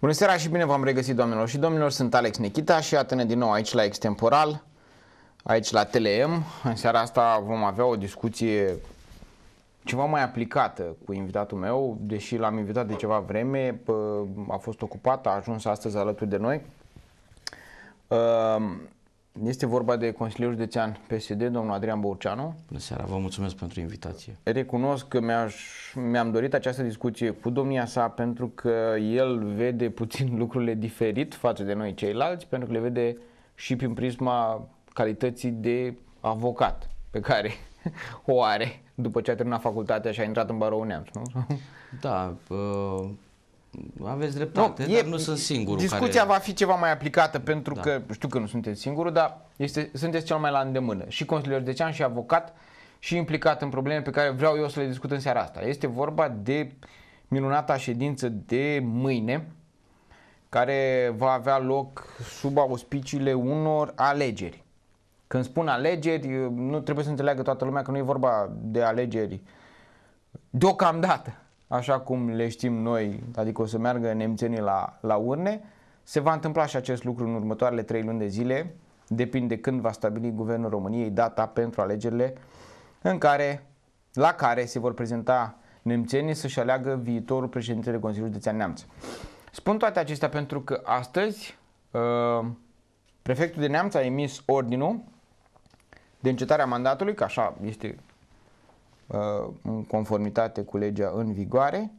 Bună seara și bine v-am regăsit doamnelor și domnilor, sunt Alex Nechita și iată-ne din nou aici la Extemporal, aici la TLM. În seara asta vom avea o discuție ceva mai aplicată cu invitatul meu, deși l-am invitat de ceva vreme, a fost ocupat, a ajuns astăzi alături de noi. Este vorba de Consiliul județean PSD, domnul Adrian Borceanu. Bună seara, vă mulțumesc pentru invitație. Recunosc că mi am mi-am dorit această discuție cu domnia sa pentru că el vede puțin lucrurile diferit față de noi ceilalți, pentru că le vede și prin prisma calității de avocat pe care o are după ce a terminat facultatea și a intrat în Barou Neamț, nu? Da, uh aveți dreptate, nu, dar e, nu sunt singurul Discuția care... va fi ceva mai aplicată pentru da. că știu că nu sunteți singurul, dar este, sunteți cel mai la îndemână. Și consilier de cean și avocat și implicat în probleme pe care vreau eu să le discut în seara asta. Este vorba de minunata ședință de mâine care va avea loc sub auspiciile unor alegeri. Când spun alegeri, nu trebuie să înțeleagă toată lumea că nu e vorba de alegeri deocamdată așa cum le știm noi, adică o să meargă nemțenii la, la urne, se va întâmpla și acest lucru în următoarele trei luni de zile, depinde când va stabili guvernul României data pentru alegerile în care, la care se vor prezenta nemțenii să-și aleagă viitorul președintele Consiliului Țean Neamț. Spun toate acestea pentru că astăzi ă, prefectul de Neamț a emis ordinul de încetarea mandatului, că așa este Uh, în conformitate cu legea în vigoare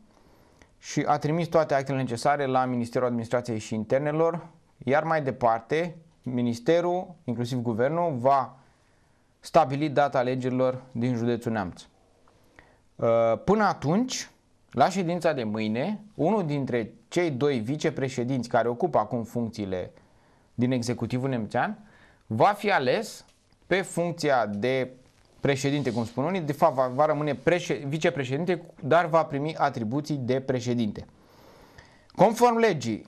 și a trimis toate actele necesare la Ministerul Administrației și Internelor, iar mai departe Ministerul, inclusiv Guvernul, va stabili data alegerilor din județul Neamț. Uh, până atunci, la ședința de mâine, unul dintre cei doi vicepreședinți care ocupă acum funcțiile din executivul nemțean va fi ales pe funcția de președinte, cum spun unii, de fapt va, va rămâne președ, vicepreședinte, dar va primi atribuții de președinte. Conform legii,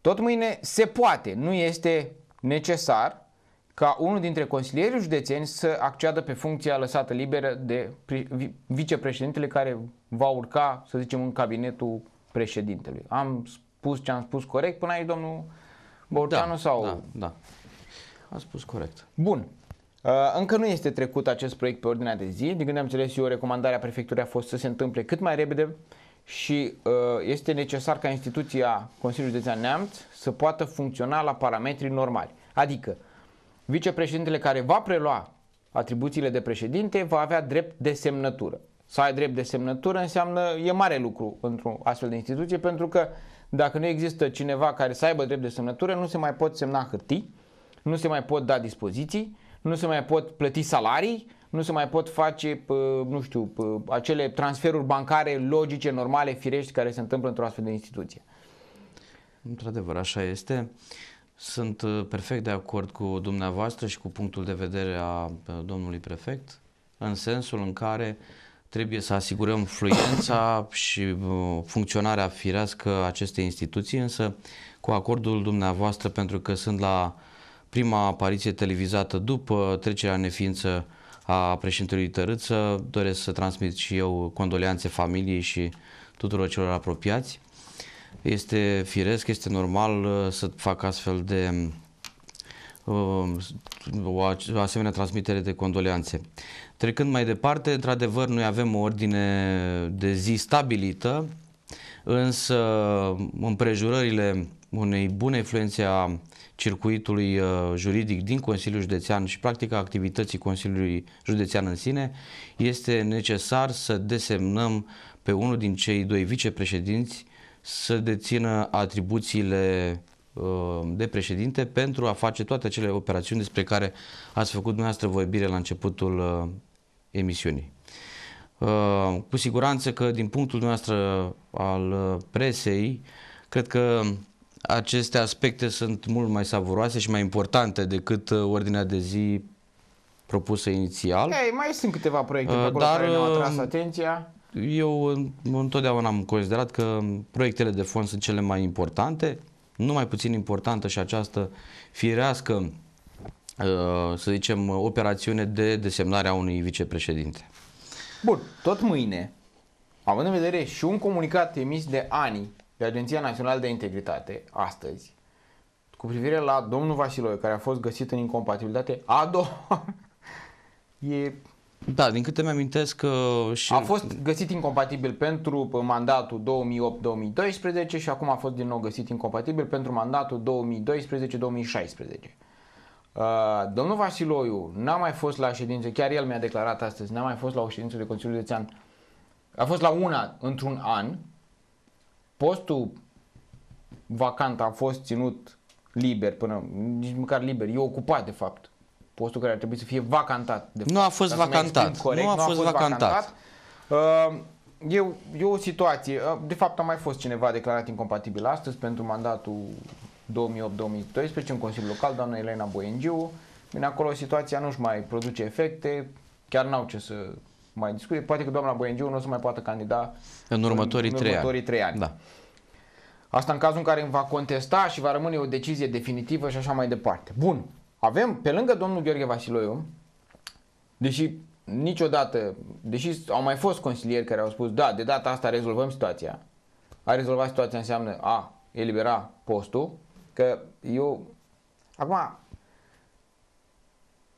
tot mâine se poate, nu este necesar ca unul dintre consilierii județeni să acceadă pe funcția lăsată liberă de vicepreședintele care va urca, să zicem, în cabinetul președintelui. Am spus ce am spus corect până aici, domnul Borceanu? Da, sau... da, da. A spus corect. Bun. Uh, încă nu este trecut acest proiect pe ordinea de zi. Din când am înțeles eu, recomandarea prefecturii a fost să se întâmple cât mai repede și uh, este necesar ca instituția Consiliului Județean Neamț să poată funcționa la parametrii normali. Adică, vicepreședintele care va prelua atribuțiile de președinte va avea drept de semnătură. Să ai drept de semnătură înseamnă, e mare lucru într-o astfel de instituție, pentru că dacă nu există cineva care să aibă drept de semnătură, nu se mai pot semna hârtii, nu se mai pot da dispoziții, nu se mai pot plăti salarii, nu se mai pot face, nu știu, acele transferuri bancare logice, normale, firești care se întâmplă într-o astfel de instituție. Într-adevăr, așa este. Sunt uh, perfect de acord cu dumneavoastră și cu punctul de vedere a uh, domnului prefect, în sensul în care trebuie să asigurăm fluența și uh, funcționarea firească acestei instituții, însă cu acordul dumneavoastră, pentru că sunt la prima apariție televizată după trecerea în neființă a președintelui Tărâță. Doresc să transmit și eu condoleanțe familiei și tuturor celor apropiați. Este firesc, este normal uh, să fac astfel de uh, o asemenea transmitere de condoleanțe. Trecând mai departe, într-adevăr, noi avem o ordine de zi stabilită, însă împrejurările unei bune influențe a circuitului uh, juridic din Consiliul Județean și practica activității Consiliului Județean în sine, este necesar să desemnăm pe unul din cei doi vicepreședinți să dețină atribuțiile uh, de președinte pentru a face toate acele operațiuni despre care ați făcut dumneavoastră vorbire la începutul uh, emisiunii. Cu siguranță că din punctul dumneavoastră al presei, cred că aceste aspecte sunt mult mai savuroase și mai importante decât uh, ordinea de zi propusă inițial. Ei, mai sunt câteva proiecte pe uh, acolo dar, care ne-au atras uh, atenția. Eu întotdeauna am considerat că proiectele de fond sunt cele mai importante, nu mai puțin importantă și această firească, să zicem, operațiune de desemnare a unui vicepreședinte. Bun, tot mâine, având în vedere și un comunicat emis de ANI, de Agenția Națională de Integritate astăzi cu privire la domnul Vasiloi, care a fost găsit în incompatibilitate a doua. e da, din câte mi-amintesc că și... A fost găsit incompatibil pentru uh, mandatul 2008-2012 și acum a fost din nou găsit incompatibil pentru mandatul 2012-2016. Uh, domnul Vasiloiu n-a mai fost la ședință, chiar el mi-a declarat astăzi, n-a mai fost la o ședință de Consiliu Țean. A fost la una într-un an, postul vacant a fost ținut liber până, nici măcar liber, e ocupat de fapt. Postul care ar trebui să fie vacantat. De nu, fapt. A fost vacantat. Corect, nu, a nu a fost, fost vacantat. vacantat. Uh, eu E, e o situație, uh, de fapt a mai fost cineva declarat incompatibil astăzi pentru mandatul 2008-2012 în Consiliul Local, doamna Elena Boengiu. Bine, acolo situația nu-și mai produce efecte, chiar n-au ce să mai discute. Poate că doamna Băiengiu nu o să mai poată candida în următorii, în, în următorii ani. trei ani. Da. Asta în cazul în care îmi va contesta și va rămâne o decizie definitivă și așa mai departe. Bun, avem pe lângă domnul Gheorghe Vasiloiu, deși niciodată, deși au mai fost consilieri care au spus, da, de data asta rezolvăm situația. A rezolva situația înseamnă a elibera postul, că eu, acum,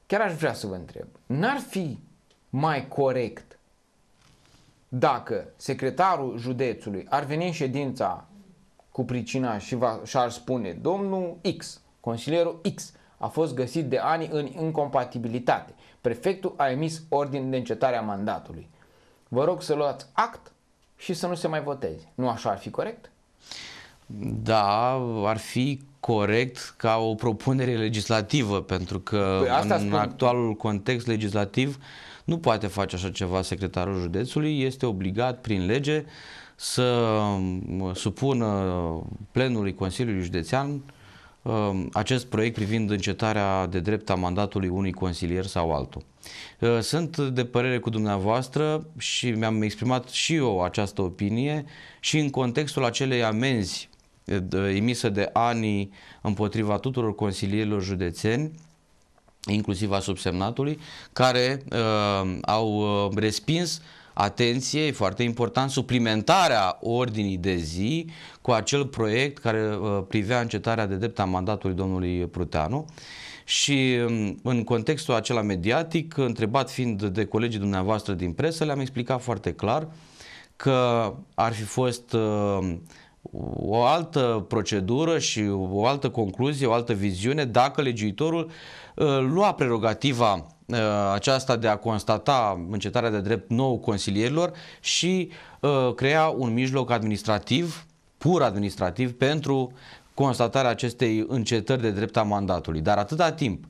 chiar aș vrea să vă întreb, n-ar fi mai corect dacă secretarul județului ar veni în ședința cu pricina și, va, și ar spune domnul X, consilierul X a fost găsit de ani în incompatibilitate. Prefectul a emis ordin de încetare a mandatului. Vă rog să luați act și să nu se mai voteze. Nu așa ar fi corect? Da, ar fi corect ca o propunere legislativă, pentru că păi asta în spun... actualul context legislativ uh, nu poate face așa ceva secretarul județului, este obligat prin lege să supună plenului Consiliului Județean um, acest proiect privind încetarea de drept a mandatului unui consilier sau altul. Uh, sunt de părere cu dumneavoastră și mi-am exprimat și eu această opinie și în contextul acelei amenzi uh, emisă de ani împotriva tuturor consilierilor județeni, inclusiv a subsemnatului, care uh, au uh, respins atenție, e foarte important, suplimentarea ordinii de zi cu acel proiect care uh, privea încetarea de drept a mandatului domnului Pruteanu și um, în contextul acela mediatic, întrebat fiind de colegii dumneavoastră din presă, le-am explicat foarte clar că ar fi fost uh, o altă procedură și o altă concluzie, o altă viziune dacă legiuitorul uh, lua prerogativa uh, aceasta de a constata încetarea de drept nou consilierilor și uh, crea un mijloc administrativ, pur administrativ, pentru constatarea acestei încetări de drept a mandatului. Dar atâta timp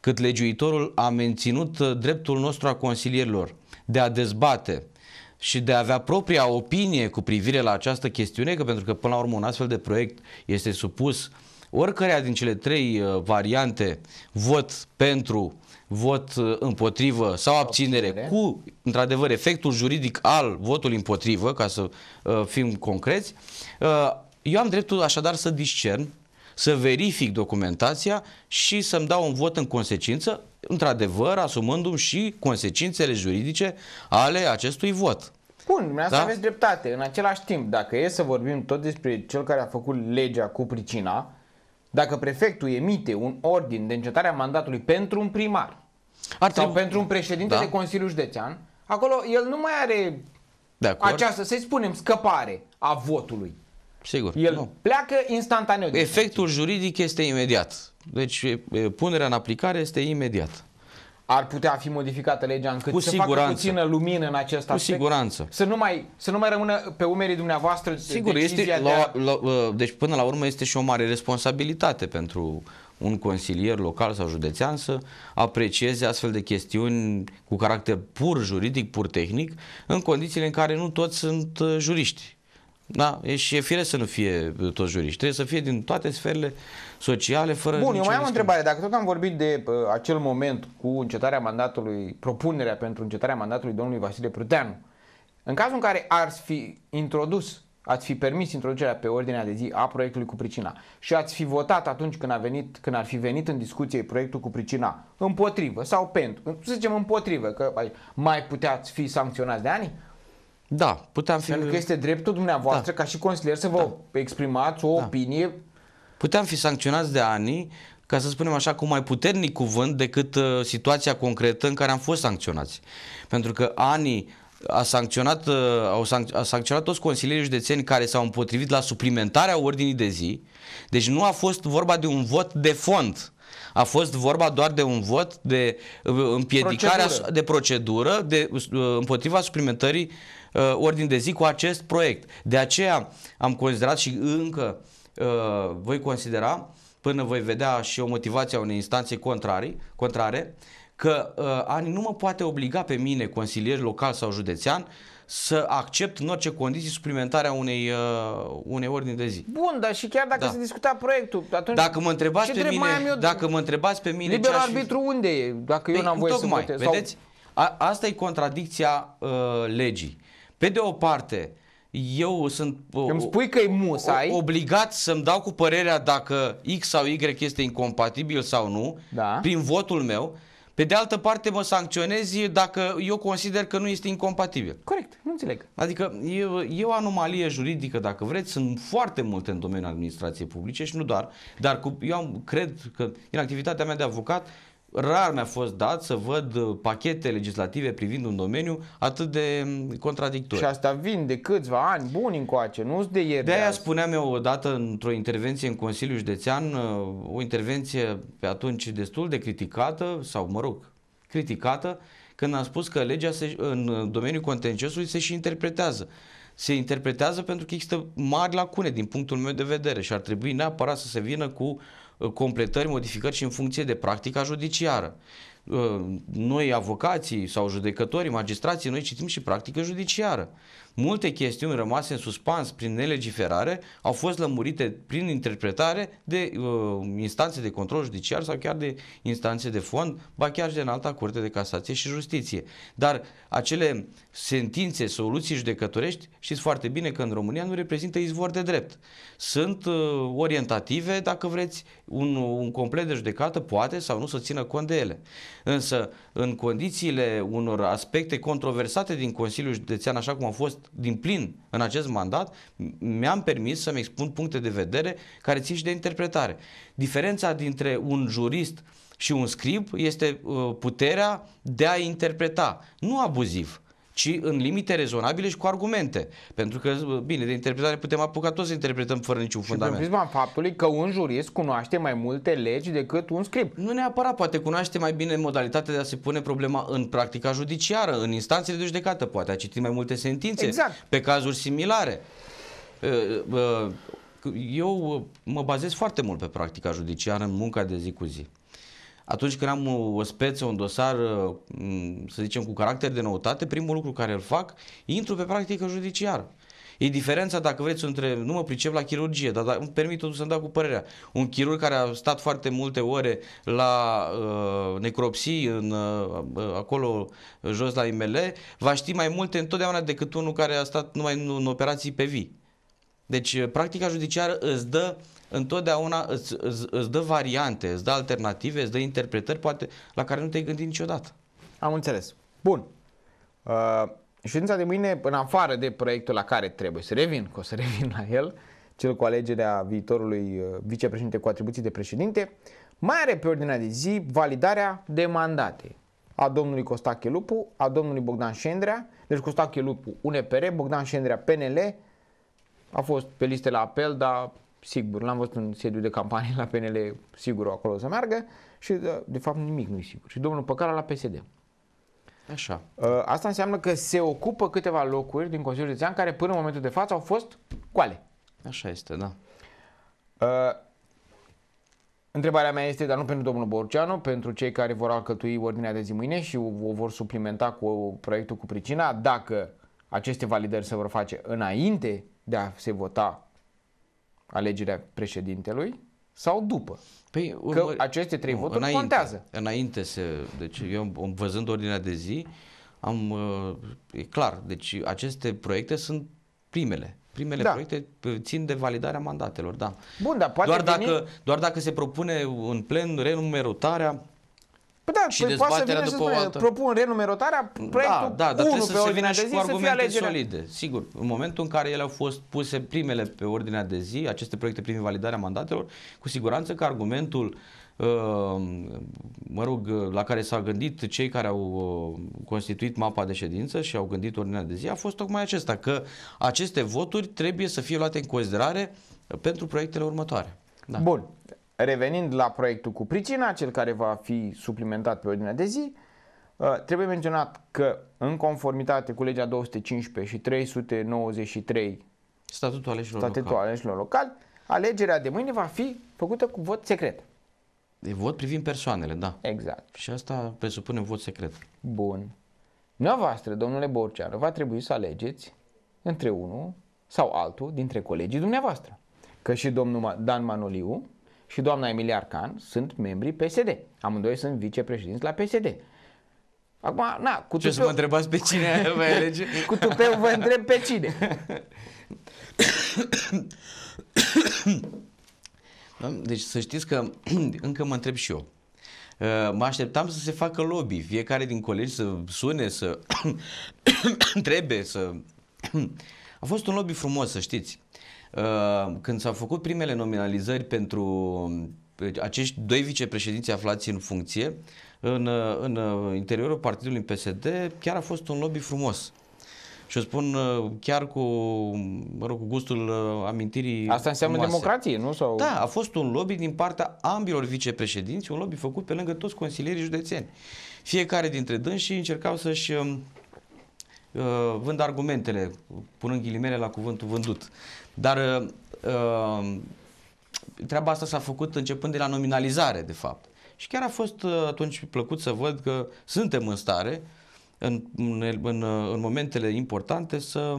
cât legiuitorul a menținut dreptul nostru a consilierilor de a dezbate și de a avea propria opinie cu privire la această chestiune, că pentru că până la urmă un astfel de proiect este supus oricărea din cele trei uh, variante, vot pentru, vot uh, împotrivă sau abținere, obținere. cu într-adevăr efectul juridic al votului împotrivă, ca să uh, fim concreți, uh, eu am dreptul așadar să discern, să verific documentația și să-mi dau un vot în consecință, într-adevăr, asumându-mi și consecințele juridice ale acestui vot. Bun, dumneavoastră da? aveți dreptate. În același timp, dacă e să vorbim tot despre cel care a făcut legea cu pricina, dacă prefectul emite un ordin de încetare a mandatului pentru un primar ar sau trebui... pentru un președinte da? de Consiliu Județean, acolo el nu mai are de această, să-i spunem, scăpare a votului. Sigur. El nu. pleacă instantaneu. Efectul juridic este imediat. Deci punerea în aplicare este imediat. Ar putea fi modificată legea încât cu să siguranță. facă puțină lumină în acest aspect. Cu siguranță. Să nu mai, să nu mai rămână pe umerii dumneavoastră Sigur, este, de la, la, deci până la urmă este și o mare responsabilitate pentru un consilier local sau județean să aprecieze astfel de chestiuni cu caracter pur juridic, pur tehnic, în condițiile în care nu toți sunt uh, juriști. Da, e și e fire să nu fie uh, toți juriști. Trebuie să fie din toate sferele sociale, fără. Bun, eu mai am o întrebare. Dacă tot am vorbit de uh, acel moment cu încetarea mandatului, propunerea pentru încetarea mandatului domnului Vasile Pruteanu, în cazul în care ar fi introdus, ați fi permis introducerea pe ordinea de zi a proiectului cu pricina și ați fi votat atunci când, a venit, când ar fi venit în discuție proiectul cu pricina, împotrivă sau pentru, să zicem împotrivă, că mai puteați fi sancționați de ani, da, puteam fi... Pentru că este dreptul dumneavoastră da. ca și consilier să vă da. exprimați o da. opinie. Puteam fi sancționați de ani, ca să spunem așa, cu mai puternic cuvânt decât uh, situația concretă în care am fost sancționați. Pentru că ani a sancționat, uh, au sanc- a sancționat toți consilierii județeni care s-au împotrivit la suplimentarea ordinii de zi. Deci nu a fost vorba de un vot de fond. A fost vorba doar de un vot de uh, împiedicarea procedură. de procedură de, uh, împotriva suplimentării uh, Uh, ordini de zi cu acest proiect. De aceea am considerat și încă uh, voi considera, până voi vedea și o motivație a unei instanțe contrari, contrare, că uh, ANI nu mă poate obliga pe mine, consilier local sau județean, să accept în orice condiții suplimentarea unei, uh, unei ordini de zi. Bun, dar și chiar dacă da. se discuta proiectul, atunci dacă mă întrebați pe mine, eu... dacă mă întrebați pe mine liber arbitru fi... unde e, dacă pe, eu păi, n-am voie tocmai, să votez. Vedeți? Sau... A, asta e contradicția uh, legii. Pe de o parte, eu sunt Îmi spui că e musai. obligat să-mi dau cu părerea dacă X sau Y este incompatibil sau nu, da. prin votul meu. Pe de altă parte mă sancționezi dacă eu consider că nu este incompatibil. Corect, nu înțeleg. Adică e, e o anomalie juridică, dacă vreți, sunt foarte multe în domeniul administrației publice și nu doar, dar cu, eu am, cred că în activitatea mea de avocat rar mi-a fost dat să văd uh, pachete legislative privind un domeniu atât de mm, contradictor. Și asta vin de câțiva ani buni încoace, nu de ieri. De-aia de spuneam eu odată într-o intervenție în Consiliul Județean, uh, o intervenție pe atunci destul de criticată, sau mă rog, criticată, când am spus că legea se, în domeniul contenciosului se și interpretează. Se interpretează pentru că există mari lacune din punctul meu de vedere și ar trebui neapărat să se vină cu uh, Uh, completări, modificări și în funcție de practica judiciară. Uh, noi, avocații sau judecătorii, magistrații, noi citim și practică judiciară. Multe chestiuni rămase în suspans prin nelegiferare au fost lămurite prin interpretare de uh, instanțe de control judiciar sau chiar de instanțe de fond, ba chiar de în alta curte de casație și justiție. Dar acele sentințe, soluții judecătorești, știți foarte bine că în România nu reprezintă izvor de drept. Sunt uh, orientative, dacă vreți, un, un complet de judecată poate sau nu să țină cont de ele. Însă, în condițiile unor aspecte controversate din Consiliul Județean, așa cum au fost din plin în acest mandat, mi-am permis să-mi expun puncte de vedere care țin și de interpretare. Diferența dintre un jurist și un scrib este uh, puterea de a interpreta, nu abuziv ci în limite rezonabile și cu argumente. Pentru că, bine, de interpretare putem apuca toți să interpretăm fără niciun și fundament. Și în faptului că un jurist cunoaște mai multe legi decât un scrib. Nu neapărat, poate cunoaște mai bine modalitatea de a se pune problema în practica judiciară, în instanțele de judecată, poate a citit mai multe sentințe exact. pe cazuri similare. Eu mă bazez foarte mult pe practica judiciară în munca de zi cu zi atunci când am uh, o, speță, un dosar, uh, să zicem, cu caracter de noutate, primul lucru care îl fac, intru pe practică judiciară. E diferența, dacă vreți, între, nu mă pricep la chirurgie, dar, dar îmi permit totuși să-mi dau cu părerea. Un chirurg care a stat foarte multe ore la uh, necropsii, în, uh, uh acolo jos la IML, va ști mai multe întotdeauna decât unul care a stat numai în, în operații pe vii. Deci, practica judiciară îți dă uh, întotdeauna îți, îți, îți dă variante, îți dă alternative, îți dă interpretări, poate la care nu te-ai gândit niciodată. Am înțeles. Bun. Uh, ședința de mâine, în afară de proiectul la care trebuie să revin, că o să revin la el, cel cu alegerea viitorului uh, vicepreședinte cu atribuții de președinte, mai are pe ordinea de zi validarea de mandate a domnului Costache Lupu, a domnului Bogdan Șendrea, deci Costache Lupu UNPR, Bogdan Șendrea PNL, a fost pe liste la apel, dar sigur, l-am văzut în sediu de campanie la PNL, sigur acolo o să meargă și de fapt nimic nu e sigur. Și domnul Păcara la PSD. Așa. Uh, asta înseamnă că se ocupă câteva locuri din Consiliul Județean care până în momentul de față au fost coale. Așa este, da. Uh, întrebarea mea este, dar nu pentru domnul Borceanu, pentru cei care vor alcătui ordinea de zi mâine și o vor suplimenta cu proiectul cu pricina, dacă aceste validări se vor face înainte de a se vota alegerea președintelui sau după. Păi, urmă, că aceste trei nu, voturi înainte, contează. Înainte se, deci eu văzând ordinea de zi, am, uh, e clar, deci aceste proiecte sunt primele. Primele da. proiecte uh, țin de validarea mandatelor, da. Bun, dar poate doar, veni... dacă, doar dacă se propune în plen renumerotarea Păi da, și păi poate să vină după să spune, propun renumerotarea, da, proiectul da, da, dar 1 pe să ordinea de zi cu să fie solide. Sigur, în momentul în care ele au fost puse primele pe ordinea de zi, aceste proiecte prin validarea mandatelor, cu siguranță că argumentul uh, mă rog, la care s au gândit cei care au uh, constituit mapa de ședință și au gândit ordinea de zi a fost tocmai acesta, că aceste voturi trebuie să fie luate în considerare pentru proiectele următoare. Da. Bun. Revenind la proiectul cu pricina, cel care va fi suplimentat pe ordinea de zi, uh, trebuie menționat că în conformitate cu legea 215 și 393 statutul aleșilor, statutul local. aleșilor local, alegerea de mâine va fi făcută cu vot secret. De vot privind persoanele, da. Exact. Și asta presupune vot secret. Bun. Dumneavoastră, domnule Borceanu, va trebui să alegeți între unul sau altul dintre colegii dumneavoastră. Că și domnul Dan Manoliu și doamna Emilia Arcan sunt membrii PSD. Amândoi sunt vicepreședinți la PSD. Acum, na, cu Ce tupeu... să mă întrebați pe cine vă elege? cu tupeu vă întreb pe cine. deci să știți că încă mă întreb și eu. Ă, mă așteptam să se facă lobby, fiecare din colegi să sune, să întrebe, să... A fost un lobby frumos, să știți. Uh, când s-au făcut primele nominalizări pentru uh, acești doi vicepreședinți aflați în funcție, în, uh, în interiorul partidului PSD, chiar a fost un lobby frumos. Și o spun chiar cu, mă rog, cu gustul amintirii Asta înseamnă frumoase. democrație, nu? Sau... Da, a fost un lobby din partea ambilor vicepreședinți, un lobby făcut pe lângă toți consilierii județeni. Fiecare dintre dânsii încercau să-și um, uh, vând argumentele, punând ghilimele la cuvântul vândut. Dar uh, uh, treaba asta s-a făcut începând de la nominalizare, de fapt. Și chiar a fost uh, atunci plăcut să văd că suntem în stare, în, în, în, în momentele importante, să,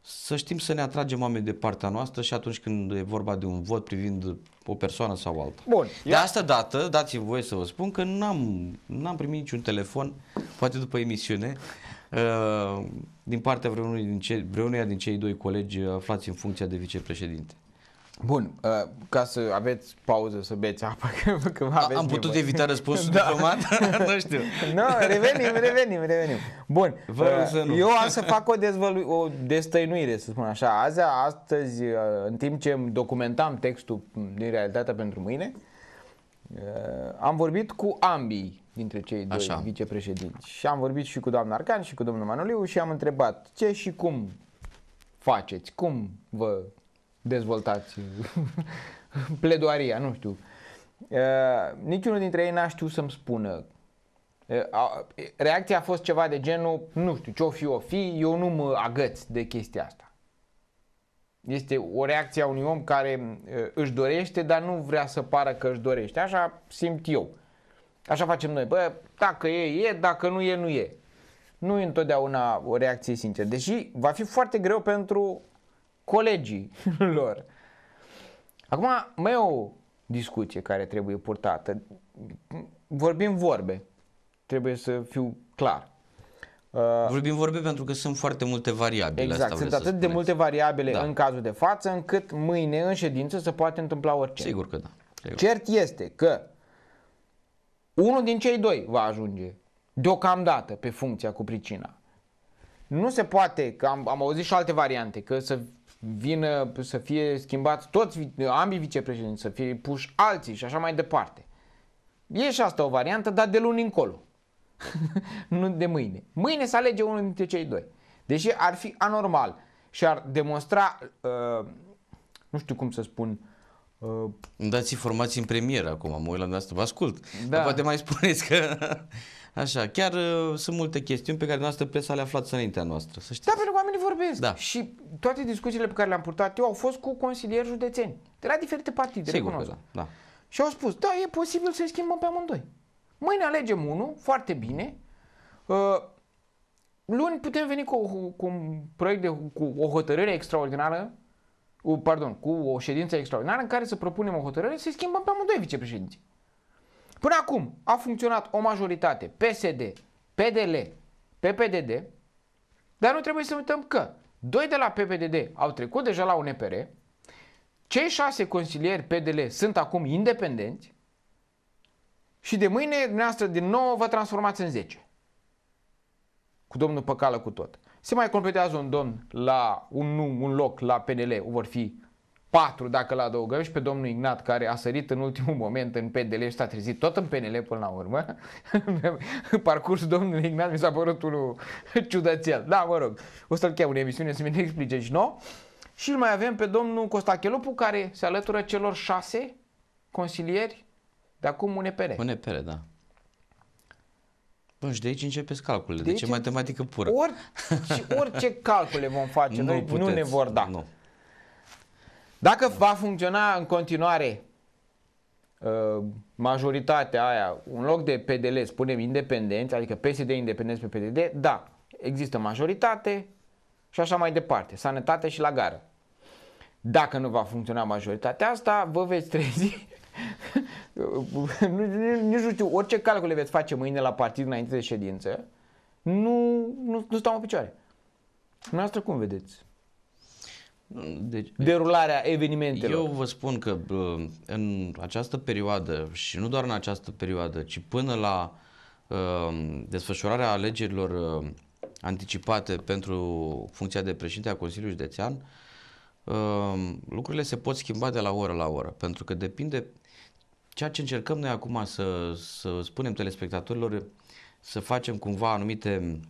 să știm să ne atragem oameni de partea noastră și atunci când e vorba de un vot privind o persoană sau alta. Bun. De asta dată, dați-mi voie să vă spun că n-am, n-am primit niciun telefon, poate după emisiune, Uh, din partea vreunui din ce, vreunuia din cei doi colegi uh, aflați în funcția de vicepreședinte. Bun, uh, ca să aveți pauză să beți apă, că, că aveți Am putut nevoie. evita răspunsul da. diplomat? nu știu. Nu, no, revenim, revenim, revenim. Bun, Vă uh, să nu. eu am să fac o, dezvălu- o destăinuire, să spun așa. Azi, astăzi, uh, în timp ce documentam textul din realitatea pentru mâine, uh, Eh, am vorbit cu ambii dintre cei doi Așa. vicepreședinți și am vorbit și cu doamna Arcan și cu domnul Manoliu și am întrebat ce și cum faceți, cum vă dezvoltați pledoaria, nu știu. Uh, niciunul dintre ei n-a știut să-mi spună. Uh, reacția a fost ceva de genul, nu știu, ce-o fi, o fi, eu nu mă agăț de chestia asta. Este o reacție a unui om care uh, își dorește, dar nu vrea să pară că își dorește. Așa simt eu. Așa facem noi. Bă, dacă e, e, dacă nu e, nu e. Nu e întotdeauna o reacție sinceră. Deși va fi foarte greu pentru colegii lor. Acum, mai e o discuție care trebuie purtată. Vorbim vorbe. Trebuie să fiu clar. Uh, vorbim vorbe pentru că sunt foarte multe variabile. Exact, asta sunt atât de multe variabile da. în cazul de față încât mâine în ședință se poate întâmpla orice. Sigur că da. Sigur. Cert este că unul din cei doi va ajunge deocamdată pe funcția cu pricina. Nu se poate, că am, am auzit și alte variante, că să vină, să fie schimbați toți ambii vicepreședinți, să fie puși alții și așa mai departe. E și asta o variantă, dar de luni încolo. nu de mâine. Mâine să alege unul dintre cei doi. Deși ar fi anormal și ar demonstra, uh, nu știu cum să spun, uh, Dați informații în premieră acum, mă uit la dumneavoastră, vă ascult. Da. Dar poate mai spuneți că... Așa, chiar uh, sunt multe chestiuni pe care noastră presa le aflat înaintea noastră, să știți. Da, pentru că oamenii vorbesc. Da. Și toate discuțiile pe care le-am purtat eu au fost cu consilieri județeni, de la diferite partide, Sigur recunosc. da, da. Și au spus, da, e posibil să-i schimbăm pe amândoi. Mâine alegem unul, foarte bine. Uh, luni putem veni cu, cu un proiect de, cu o hotărâre extraordinară, cu, pardon, cu o ședință extraordinară în care să propunem o hotărâre să schimbăm pe amândoi vicepreședinți. Până acum a funcționat o majoritate PSD, PDL, PPDD, dar nu trebuie să uităm că doi de la PPDD au trecut deja la UNPR, cei șase consilieri PDL sunt acum independenți, și de mâine dumneavoastră din nou vă transformați în 10. Cu domnul Păcală cu tot. Se mai completează un domn la un, un loc la PNL, vor fi patru dacă la adăugăm și pe domnul Ignat care a sărit în ultimul moment în PDL și s-a trezit tot în PNL până la urmă. Parcursul domnului Ignat mi s-a părut unul ciudățel. Da, mă rog, o să-l cheam în emisiune să mi explice și nou. Și îl mai avem pe domnul Costachelopu care se alătură celor șase consilieri de acum UNPR. UNPR, da. Bun, și de aici începeți calculele. De, de deci ce matematică pură? Orice, orice calcule vom face, nu, noi puteți, nu ne vor da. Nu. Dacă nu. va funcționa în continuare uh, majoritatea aia, un loc de PDL, spunem independenți, adică PSD independenți pe PDD, da, există majoritate și așa mai departe, sănătate și la gară. Dacă nu va funcționa majoritatea asta, vă veți trezi nici nu știu, orice calcule veți face mâine la partid înainte de ședință, nu, nu, nu stau în picioare. Noastră cum vedeți? Deci, Derularea evenimentelor. Eu vă spun că în această perioadă și nu doar în această perioadă, ci până la uh, desfășurarea alegerilor uh, anticipate pentru funcția de președinte a Consiliului Județean, uh, lucrurile se pot schimba de la oră la oră, pentru că depinde ceea ce încercăm noi acum să, să spunem telespectatorilor, să facem cumva anumite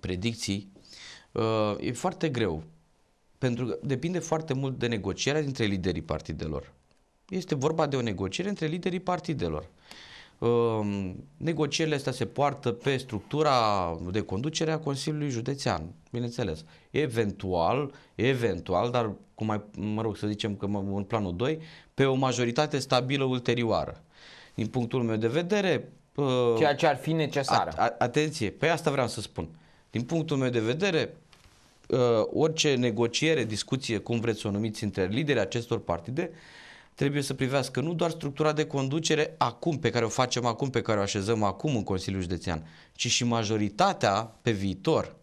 predicții, uh, e foarte greu. Pentru că depinde foarte mult de negocierea dintre liderii partidelor. Este vorba de o negociere între liderii partidelor negocierile astea se poartă pe structura de conducere a Consiliului Județean, bineînțeles. Eventual, eventual, dar cum mai, mă rog să zicem că în planul 2, pe o majoritate stabilă ulterioară. Din punctul meu de vedere... Ă, Ceea ce ar fi necesar. atenție, pe asta vreau să spun. Din punctul meu de vedere, ă, orice negociere, discuție, cum vreți să o numiți, între liderii acestor partide, trebuie să privească nu doar structura de conducere acum, pe care o facem acum, pe care o așezăm acum în Consiliul Județean, ci și majoritatea pe viitor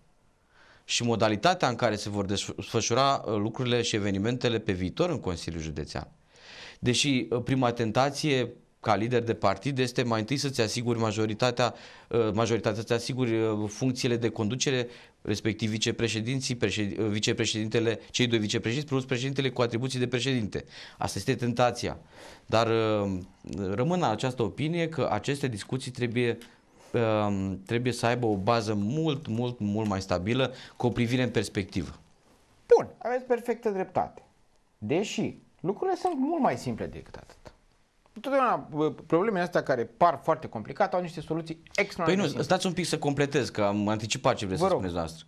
și modalitatea în care se vor desfășura uh, lucrurile și evenimentele pe viitor în Consiliul Județean. Deși uh, prima tentație ca lider de partid este mai întâi să-ți asiguri majoritatea, uh, majoritatea să-ți asiguri uh, funcțiile de conducere, respectiv vicepreședinții, președ, uh, vicepreședintele, cei doi vicepreședinți, plus președintele cu atribuții de președinte. Asta este tentația. Dar rămâne această opinie că aceste discuții trebuie trebuie să aibă o bază mult, mult, mult mai stabilă cu o privire în perspectivă. Bun, aveți perfectă dreptate. Deși lucrurile sunt mult mai simple decât atât totdeauna problemele astea care par foarte complicate au niște soluții extraordinar. Păi nu, stați un pic să completez, că am anticipat ce vreți să rog. spuneți noastră.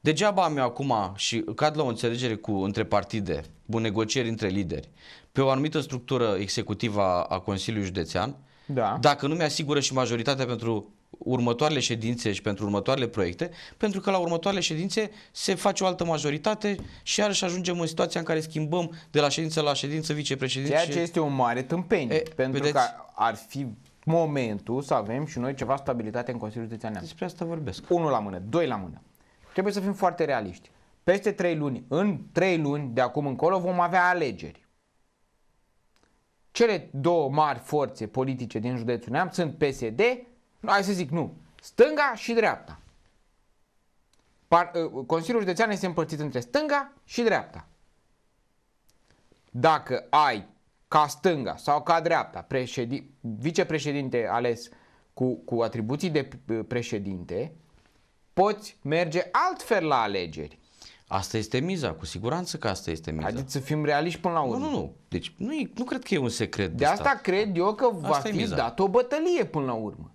Degeaba am eu acum și cad la o înțelegere cu între partide, bun negocieri între lideri, pe o anumită structură executivă a, a Consiliului Județean, da. dacă nu mi-asigură și majoritatea pentru următoarele ședințe și pentru următoarele proiecte, pentru că la următoarele ședințe se face o altă majoritate și iarăși ajungem în situația în care schimbăm de la ședință la ședință vicepreședinte. Ceea ce și... este o mare tâmpenie, e, pentru vedeți? că ar fi momentul să avem și noi ceva stabilitate în Consiliul Județean. Despre asta vorbesc. Unul la mână, doi la mână. Trebuie să fim foarte realiști. Peste trei luni, în trei luni de acum încolo vom avea alegeri. Cele două mari forțe politice din județul Neam sunt PSD nu, hai să zic, nu. Stânga și dreapta. Par, ă, Consiliul Județean este împărțit între stânga și dreapta. Dacă ai ca stânga sau ca dreapta președin, vicepreședinte ales cu, cu atribuții de ă, președinte, poți merge altfel la alegeri. Asta este miza, cu siguranță că asta este miza. Haideți să fim realiști până la urmă. Nu, nu, nu. Deci nu, e, nu cred că e un secret de, de asta stat. cred eu că va asta fi dat o bătălie până la urmă.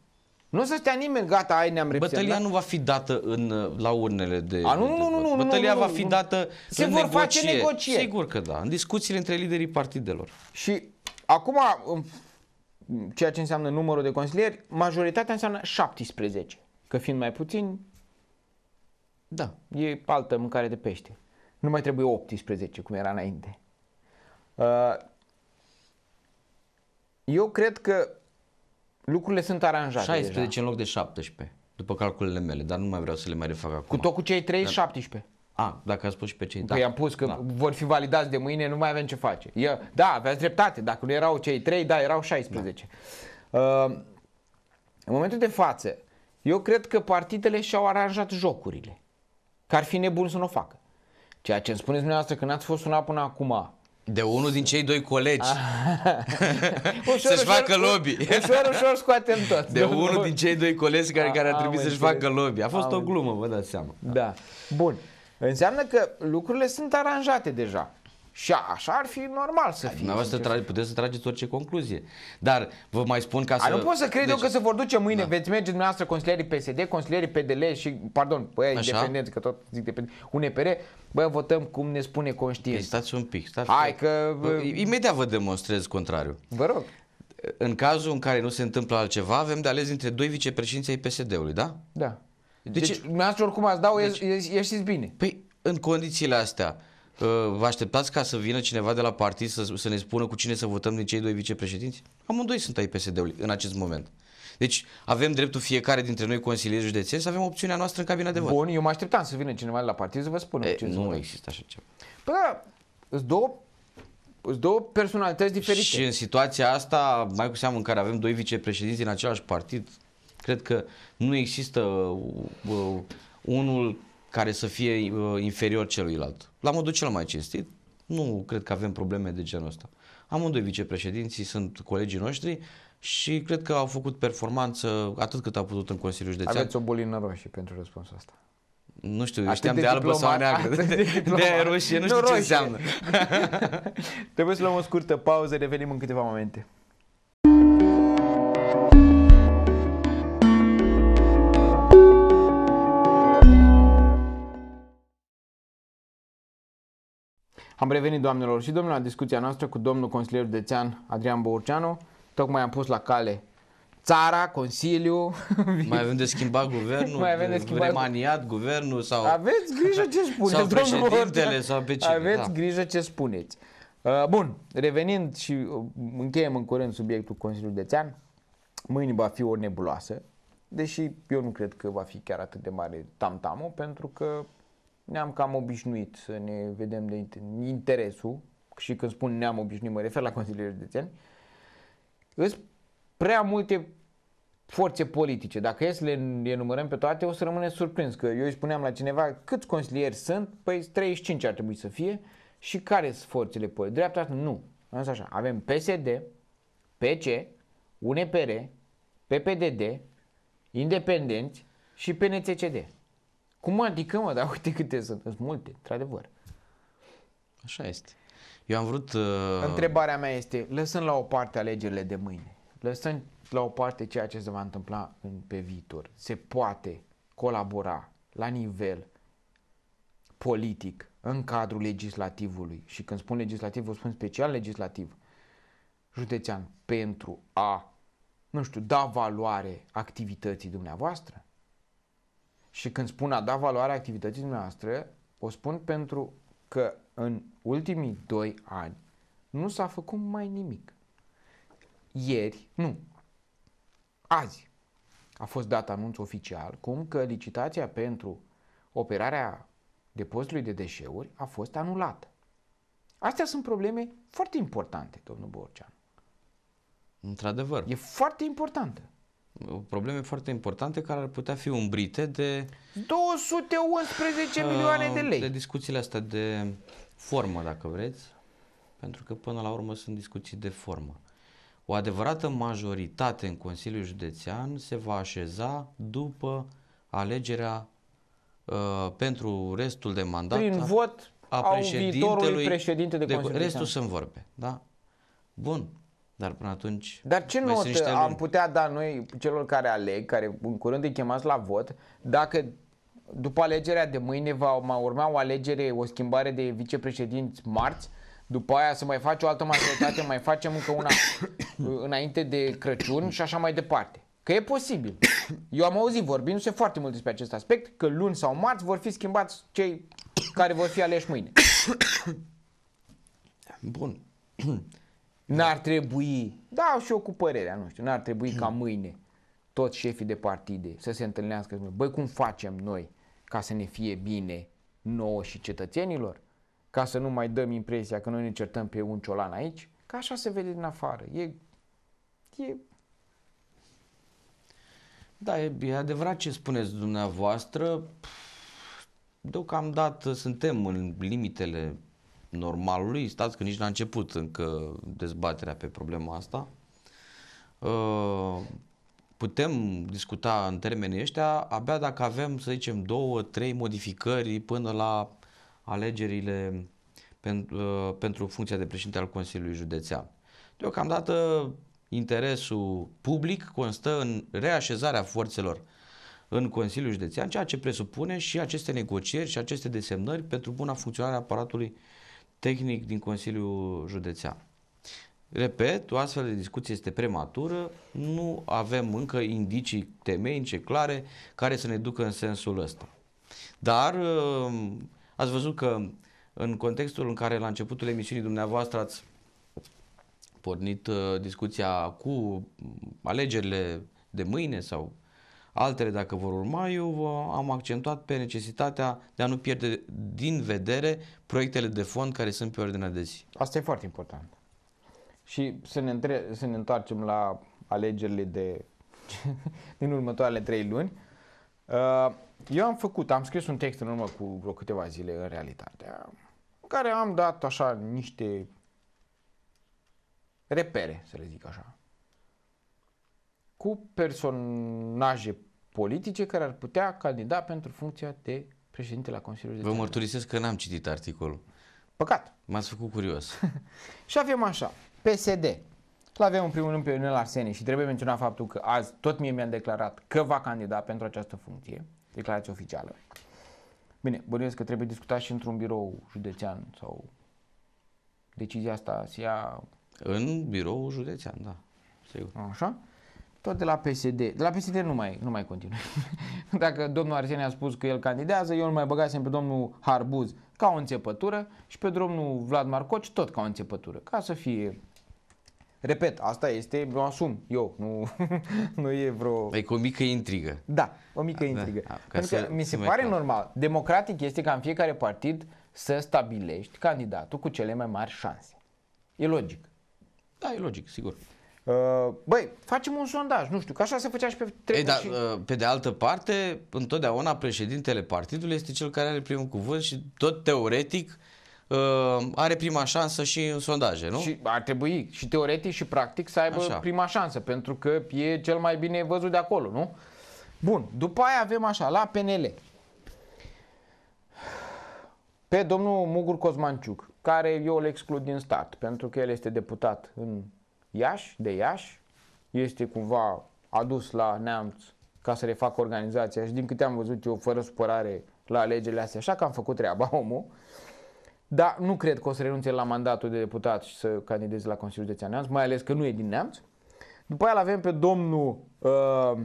Nu să stea nimeni, gata, ai ne-am repsemnat. Bătălia da? nu va fi dată în, uh, la urnele de... A, nu, nu, nu, nu, Bătălia nu, nu, va fi dată Se în vor negocie. face negocieri. Sigur că da, în discuțiile între liderii partidelor. Și acum, ceea ce înseamnă numărul de consilieri, majoritatea înseamnă 17. Că fiind mai puțini, da, e altă mâncare de pește. Nu mai trebuie 18, cum era înainte. Uh, eu cred că Lucrurile sunt aranjate 16 deja. Deci în loc de 17, după calculele mele, dar nu mai vreau să le mai refac acum. Cu tot cu cei 3, dar... 17. A, dacă ați spus și pe cei Păi da. am pus că da. vor fi validați de mâine, nu mai avem ce face. Eu, da, aveți dreptate, dacă nu erau cei 3, da, erau 16. Da. Uh, în momentul de față, eu cred că partidele și-au aranjat jocurile. Că ar fi nebun să nu o facă. Ceea ce îmi spuneți dumneavoastră că n-ați fost sunat până acum de unul din cei doi colegi. Ah. ușor, să-și ușor, facă lobby. Ușor, ușor scoatem tot. De unul din cei doi colegi care, care ar trebui să-și facă lobby. A fost am o glumă, vă dați seama. Da. Bun. Înseamnă că lucrurile sunt aranjate deja. Și așa ar fi normal să fie. Dumneavoastră trage, puteți să trageți orice concluzie. Dar vă mai spun ca să... A, nu pot să cred deci... eu că se vor duce mâine. Da. Veți merge dumneavoastră consilierii PSD, consilierii PDL și, pardon, băi, independenți, că tot zic dependenți, UNPR, bă, votăm cum ne spune conștiința. Păi, stați un pic, stați Hai că... Bă, imediat vă demonstrez contrariul. Vă rog. În cazul în care nu se întâmplă altceva, avem de ales între doi vicepreședinți ai PSD-ului, da? Da. Deci, deci dumneavoastră oricum ați dau, deci, ieșiți bine. Păi, în condițiile astea, Vă așteptați ca să vină cineva de la partid să, să ne spună cu cine să votăm din cei doi vicepreședinți? Amândoi sunt ai PSD-ului în acest moment. Deci avem dreptul fiecare dintre noi consilieri județeni să avem opțiunea noastră în cabina de vot. Bun, eu mă așteptam să vină cineva de la partid să vă spună. E, ce nu vă. există așa ceva. Păi da, două două personalități diferite. Și în situația asta, mai cu seamă în care avem doi vicepreședinți în același partid, cred că nu există uh, uh, unul care să fie uh, inferior celuilalt. La modul cel mai cinstit, nu cred că avem probleme de genul ăsta. Amândoi vicepreședinții sunt colegii noștri și cred că au făcut performanță atât cât au putut în Consiliul Județean. Aveți o bulină roșie pentru răspunsul ăsta. Nu știu, Atât știam de, de albă sau neagră, de, de, de roșie, nu, nu știu roșie. ce înseamnă. Trebuie să luăm o scurtă pauză, revenim în câteva momente. Am revenit, doamnelor și domnilor, la discuția noastră cu domnul consilier țean Adrian Bourceanu. Tocmai am pus la cale țara, Consiliu. Mai avem de schimbat guvernul, mai avem de schimbat remaniat guvernul sau... Aveți grijă ce spuneți, sau președintele, sau pe cine, Aveți da. grijă ce spuneți. Uh, bun, revenind și uh, încheiem în curând subiectul Consiliului Țean, mâine va fi o nebuloasă, deși eu nu cred că va fi chiar atât de mare tamtamul, pentru că ne-am cam obișnuit să ne vedem de interesul și când spun ne-am obișnuit mă refer la consilieri județeni, sunt prea multe forțe politice. Dacă e să le enumărăm pe toate, o să rămâne surprins. Că eu îi spuneam la cineva câți consilieri sunt, păi 35 ar trebui să fie și care sunt forțele politice. Dreapta, nu. Însă așa, avem PSD, PC, UNPR, PPDD, Independenți și PNCCD. Cum adică, mă? Dar uite câte sunt. Sunt multe, într-adevăr. Așa este. Eu am vrut... Uh... Întrebarea mea este, lăsăm la o parte alegerile de mâine. Lăsăm la o parte ceea ce se va întâmpla în, pe viitor. Se poate colabora la nivel politic în cadrul legislativului și când spun legislativ, vă spun special legislativ județean pentru a, nu știu, da valoare activității dumneavoastră? Și când spun a da valoare activității noastre, o spun pentru că în ultimii doi ani nu s-a făcut mai nimic. Ieri, nu, azi a fost dat anunț oficial cum că licitația pentru operarea depozitului de deșeuri a fost anulată. Astea sunt probleme foarte importante, domnul Borcean. Într-adevăr. E foarte importantă probleme foarte importante care ar putea fi umbrite de 211 uh, milioane de lei. De discuțiile astea de formă, dacă vreți, pentru că până la urmă sunt discuții de formă. O adevărată majoritate în Consiliul Județean se va așeza după alegerea uh, pentru restul de mandat prin a, vot a președintelui, viitorului președinte de, de Consiliu Restul sunt vorbe, da? Bun, dar până atunci... Dar ce notă am putea da noi celor care aleg, care în curând îi chemați la vot, dacă după alegerea de mâine va urma o alegere, o schimbare de vicepreședinți marți, după aia să mai face o altă majoritate, mai facem încă una înainte de Crăciun și așa mai departe. Că e posibil. Eu am auzit vorbindu-se foarte mult despre acest aspect, că luni sau marți vor fi schimbați cei care vor fi aleși mâine. Bun. N-ar trebui, da, și eu cu părerea, nu știu, n-ar trebui ca mâine toți șefii de partide să se întâlnească. Băi, cum facem noi ca să ne fie bine nouă și cetățenilor? Ca să nu mai dăm impresia că noi ne certăm pe un ciolan aici? Ca așa se vede din afară. E, e da, e, e adevărat ce spuneți dumneavoastră. Deocamdată suntem în limitele normalului, stați că nici n-a început încă dezbaterea pe problema asta, uh, putem discuta în termenii ăștia abia dacă avem, să zicem, două, trei modificări până la alegerile uh, pentru, funcția de președinte al Consiliului Județean. Deocamdată interesul public constă în reașezarea forțelor în Consiliul Județean, ceea ce presupune și aceste negocieri și aceste desemnări pentru buna funcționare a aparatului tehnic din Consiliul Județean. Repet, o astfel de discuție este prematură, nu avem încă indicii temeince clare care să ne ducă în sensul ăsta. Dar um, ați văzut că în contextul în care la începutul emisiunii dumneavoastră ați pornit uh, discuția cu alegerile de mâine sau Altele, dacă vor urma, eu am accentuat pe necesitatea de a nu pierde din vedere proiectele de fond care sunt pe ordinea de zi. Asta e foarte important. Și să ne, între- să ne întoarcem la alegerile de din următoarele trei luni. Uh, eu am făcut, am scris un text în urmă cu vreo câteva zile în realitate, în care am dat așa niște repere, să le zic așa cu personaje politice care ar putea candida pentru funcția de președinte la Consiliul de Vă mărturisesc că n-am citit articolul. Păcat. M-ați făcut curios. și avem așa, PSD. L-avem în primul rând pe Ionel Arsene și trebuie menționat faptul că azi tot mie mi-am declarat că va candida pentru această funcție, declarație oficială. Bine, bănuiesc că trebuie discutat și într-un birou județean sau decizia asta se ia... În birou județean, da, sigur. Așa tot de la PSD. De la PSD nu mai, nu mai continuă. Dacă domnul Arsene a spus că el candidează, eu îl mai băgasem pe domnul Harbuz ca o înțepătură și pe domnul Vlad Marcoci tot ca o înțepătură. Ca să fie Repet, asta este, o asum eu, nu, nu e vreo... Păi cu o mică intrigă. Da, o mică da, intrigă. Da, Pentru că mi se pare clar. normal, democratic este ca în fiecare partid să stabilești candidatul cu cele mai mari șanse. E logic. Da, e logic, sigur. Uh, băi, facem un sondaj, nu știu, că așa se făcea și pe Ei, dar, și... Uh, pe de altă parte, întotdeauna președintele partidului este cel care are primul cuvânt și tot teoretic uh, are prima șansă și în sondaje, nu? Și ar trebui și teoretic și practic să aibă așa. prima șansă, pentru că e cel mai bine văzut de acolo, nu? Bun, după aia avem așa, la PNL. Pe domnul Mugur Cosmanciuc, care eu îl exclud din stat, pentru că el este deputat în Iași, de Iași, este cumva adus la neamț ca să refacă organizația și din câte am văzut eu fără supărare la alegerile astea, așa că am făcut treaba omul, dar nu cred că o să renunțe la mandatul de deputat și să candideze la Consiliul Județean Neamț, mai ales că nu e din Neamț. După aia avem pe domnul uh,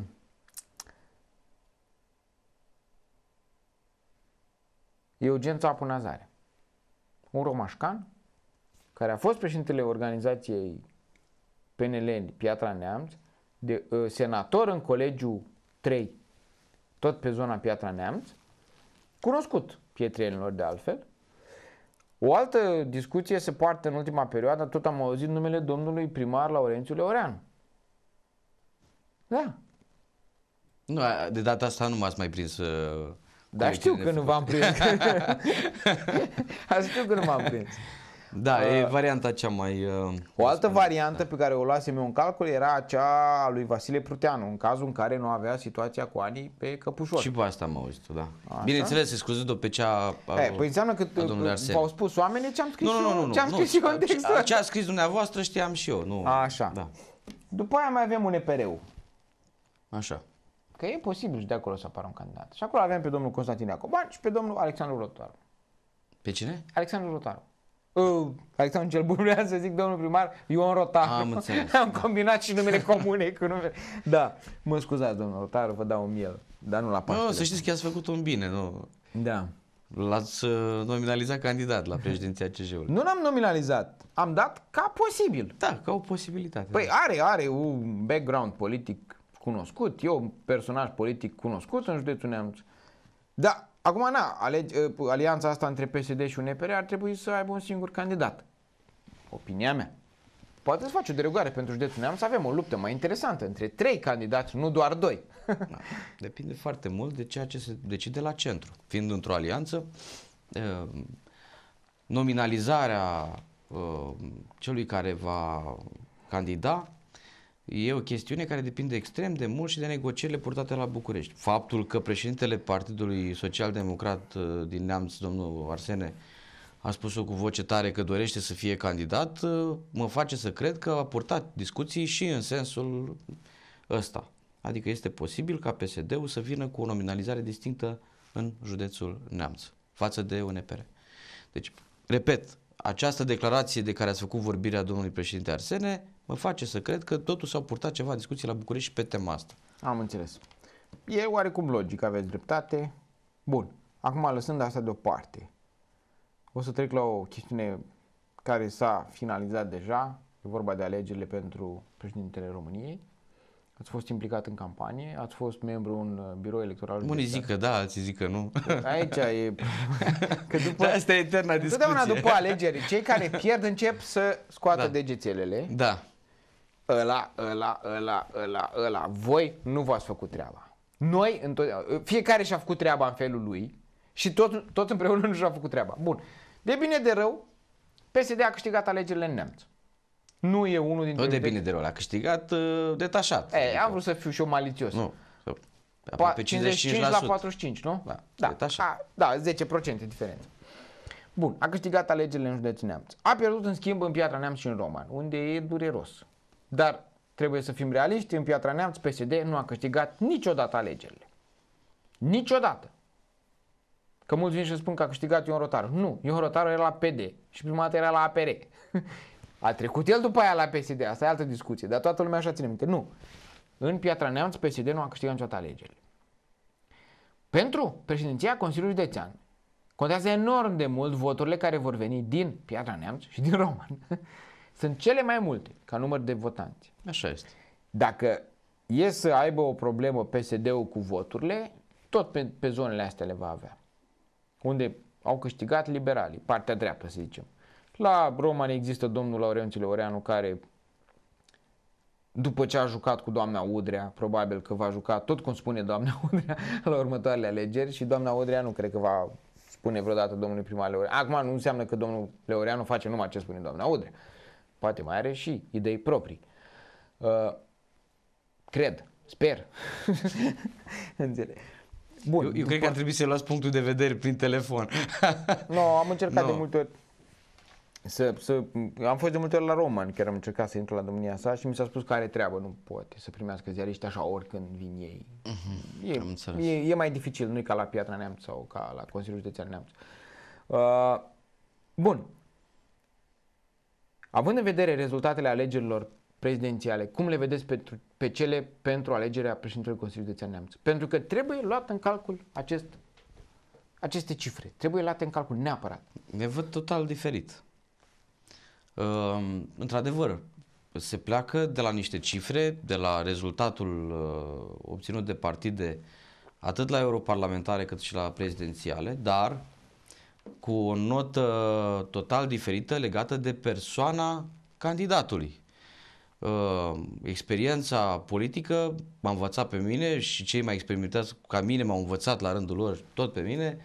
Eugen Țapu Nazare, un romașcan care a fost președintele organizației PNL Piatra Neamț, de, uh, senator în colegiul 3, tot pe zona Piatra Neamț, cunoscut pietrienilor de altfel. O altă discuție se poartă în ultima perioadă, tot am auzit numele domnului primar Laurențiu Leoreanu. Da. Nu, de data asta nu m-ați mai prins uh, da, știu că, prins. știu că nu v-am prins. Știu că nu m-am prins. Da, uh, e varianta cea mai... Uh, o altă spune, variantă da. pe care o luasem eu în calcul era acea a lui Vasile Pruteanu, în cazul în care nu avea situația cu Ani pe căpușor. Și pe asta am auzit da. Așa? Bineînțeles, scuzând-o pe cea a, e, eh, Păi înseamnă că uh, v-au spus oamenii ce am scris nu, nu, nu, nu, ce am nu, scris nu, eu în text. Ce a scris dumneavoastră știam și eu. Nu, Așa. Da. După aia mai avem un EPR-ul. Așa. Că e posibil și de acolo să apară un candidat. Și acolo avem pe domnul Constantin Iacoban și pe domnul Alexandru Rotaru. Pe cine? Alexandru Rotaru. Uh, Alexandru cel Bun vreau să zic domnul primar Ion Rotaru. Am înțeles. Am combinat și numele comune cu numele. Da, mă scuzați domnul Rotaru, vă dau un miel, dar nu la Paștele. Nu, să știți că ați făcut un bine, nu? Da. L-ați ă, nominalizat candidat la președinția CJ-ului. Nu l-am nominalizat, am dat ca posibil. Da, ca o posibilitate. Păi da. are, are un background politic cunoscut, eu un personaj politic cunoscut în județul Neamț. Da, Acum, na, alege, ă, alianța asta între PSD și UNEPR ar trebui să aibă un singur candidat. Opinia mea. Poate să faci o derogare pentru județul Neamț să avem o luptă mai interesantă între trei candidați, nu doar doi. Da, depinde foarte mult de ceea ce se decide la centru. Fiind într-o alianță, ă, nominalizarea ă, celui care va candida e o chestiune care depinde extrem de mult și de negocierile purtate la București. Faptul că președintele Partidului Social-Democrat uh, din Neamț, domnul Arsene, a spus-o cu voce tare că dorește să fie candidat, uh, mă face să cred că a purtat discuții și în sensul ăsta. Adică este posibil ca PSD-ul să vină cu o nominalizare distinctă în județul Neamț față de UNPR. Deci, repet, această declarație de care ați făcut vorbirea domnului președinte Arsene mă face să cred că totul s-au purtat ceva discuții la București pe tema asta. Am înțeles. E oarecum logic, aveți dreptate. Bun, acum lăsând asta deoparte, o să trec la o chestiune care s-a finalizat deja, e vorba de alegerile pentru președintele României. Ați fost implicat în campanie, ați fost membru în birou electoral. Unii zic că da, alții zic că nu. Aici e... Că după, asta e eterna discuție. Totdeauna după alegeri, cei care pierd încep să scoată da. degețelele. Da ăla, ăla, ăla, ăla, ăla. Voi nu v-ați făcut treaba. Noi, întotdeauna, fiecare și-a făcut treaba în felul lui și tot, tot împreună nu și-a făcut treaba. Bun. De bine de rău, PSD a câștigat alegerile în Neamț. Nu e unul dintre... Tot de bine de rău, a câștigat uh, detașat. E, adică. am vrut să fiu și eu malițios. Nu, pe 55%. 55 la 45, nu? Da, da. A, da, 10% diferență. Bun, a câștigat alegerile în județul Neamț. A pierdut în schimb în Piatra Neamț și în Roman, unde e dureros. Dar trebuie să fim realiști, în Piatra Neamț PSD nu a câștigat niciodată alegerile. Niciodată. Că mulți vin și spun că a câștigat Ion Rotaru. Nu, Ion Rotaru era la PD și prima dată era la APR. A trecut el după aia la PSD, asta e altă discuție, dar toată lumea așa ține minte. Nu, în Piatra Neamț PSD nu a câștigat niciodată alegerile. Pentru președinția Consiliului Județean contează enorm de mult voturile care vor veni din Piatra Neamț și din Roman. sunt cele mai multe ca număr de votanți. Așa este. Dacă e să aibă o problemă PSD-ul cu voturile, tot pe, pe zonele astea le va avea. Unde au câștigat liberalii, partea dreaptă să zicem. La Roman există domnul Laurențiu Leoreanu care după ce a jucat cu doamna Udrea, probabil că va juca tot cum spune doamna Udrea la următoarele alegeri și doamna Udrea nu cred că va spune vreodată domnul primar Leoreanu. Acum nu înseamnă că domnul Leoreanu face numai ce spune doamna Udrea poate mai are și idei proprii. Uh, cred, sper. Înțeleg. Bun. Eu, eu cred că ar trebui să luați punctul de vedere prin telefon. nu, no, am încercat no. de multe ori să, să, am fost de multe ori la Roman, chiar am încercat să intru la domnia sa și mi s-a spus că are treabă, nu poate să primească ziariști așa oricând vin ei. Uh-huh, e, e, e, mai dificil, nu e ca la Piatra Neamț sau ca la Consiliul Județean Neamț. Uh, bun, Având în vedere rezultatele alegerilor prezidențiale, cum le vedeți pentru, pe cele pentru alegerea președintelui Consiliului Județean Neamț? Pentru că trebuie luat în calcul acest, aceste cifre, trebuie luate în calcul neapărat. Ne văd total diferit. Uh, într-adevăr, se pleacă de la niște cifre, de la rezultatul uh, obținut de partide atât la europarlamentare cât și la prezidențiale, dar cu o notă total diferită legată de persoana candidatului. Uh, experiența politică m-a învățat pe mine și cei mai experimentați ca mine m-au învățat la rândul lor tot pe mine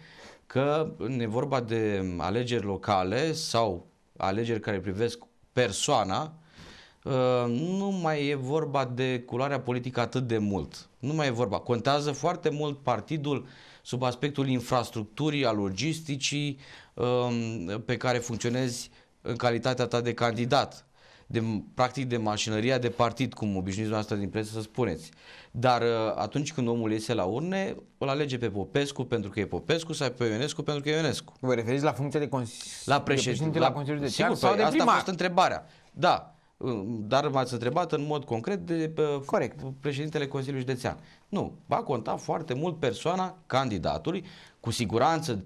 că ne vorba de alegeri locale sau alegeri care privesc persoana, uh, nu mai e vorba de culoarea politică atât de mult. Nu mai e vorba. Contează foarte mult partidul uh, sub aspectul infrastructurii, a logisticii um, pe care funcționezi în calitatea ta de candidat, de, practic de mașinăria de partid, cum obișnuiți dumneavoastră din presă să spuneți. Dar uh, atunci când omul iese la urne, îl alege pe Popescu pentru că e Popescu sau pe Ionescu pentru că e Ionescu. Vă referiți la funcția de cons- la președinte, la, la Consiliul de sigur, sau de primar? Asta a fost întrebarea. Da, dar m-ați întrebat în mod concret de Corect. președintele Consiliului Județean. Nu, va conta foarte mult persoana candidatului, cu siguranță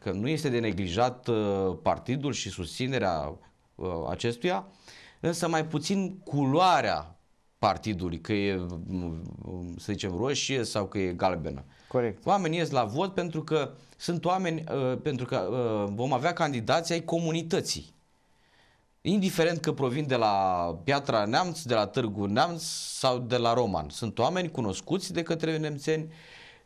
că nu este de neglijat uh, partidul și susținerea uh, acestuia, însă mai puțin culoarea partidului, că e, să zicem, roșie sau că e galbenă. Corect. Oamenii ies la vot pentru că sunt oameni, uh, pentru că vom avea candidații ai comunității indiferent că provin de la Piatra Neamț, de la Târgu Neamț sau de la Roman. Sunt oameni cunoscuți de către nemțeni,